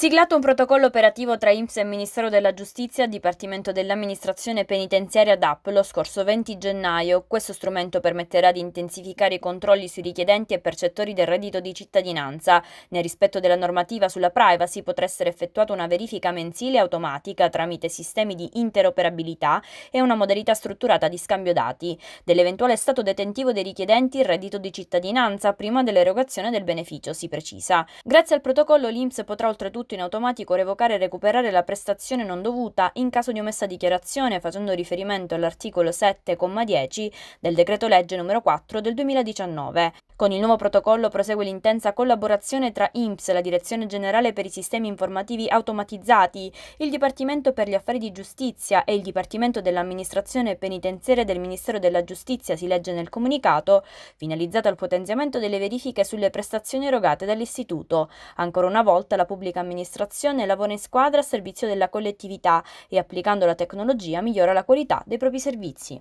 Siglato un protocollo operativo tra INPS e Ministero della Giustizia, Dipartimento dell'Amministrazione Penitenziaria DAP lo scorso 20 gennaio, questo strumento permetterà di intensificare i controlli sui richiedenti e percettori del reddito di cittadinanza. Nel rispetto della normativa sulla privacy potrà essere effettuata una verifica mensile automatica tramite sistemi di interoperabilità e una modalità strutturata di scambio dati dell'eventuale stato detentivo dei richiedenti il reddito di cittadinanza prima dell'erogazione del beneficio, si precisa. Grazie al protocollo l'INPS potrà oltretutto tutto in automatico revocare e recuperare la prestazione non dovuta in caso di omessa dichiarazione facendo riferimento all'articolo 7,10 del decreto legge numero 4 del 2019. Con il nuovo protocollo prosegue l'intensa collaborazione tra INPS, la Direzione Generale per i Sistemi Informativi Automatizzati, il Dipartimento per gli Affari di Giustizia e il Dipartimento dell'Amministrazione Penitenziaria del Ministero della Giustizia, si legge nel comunicato, finalizzato al potenziamento delle verifiche sulle prestazioni erogate dall'Istituto. Ancora una volta la pubblica l'amministrazione lavora in squadra a servizio della collettività e applicando la tecnologia migliora la qualità dei propri servizi.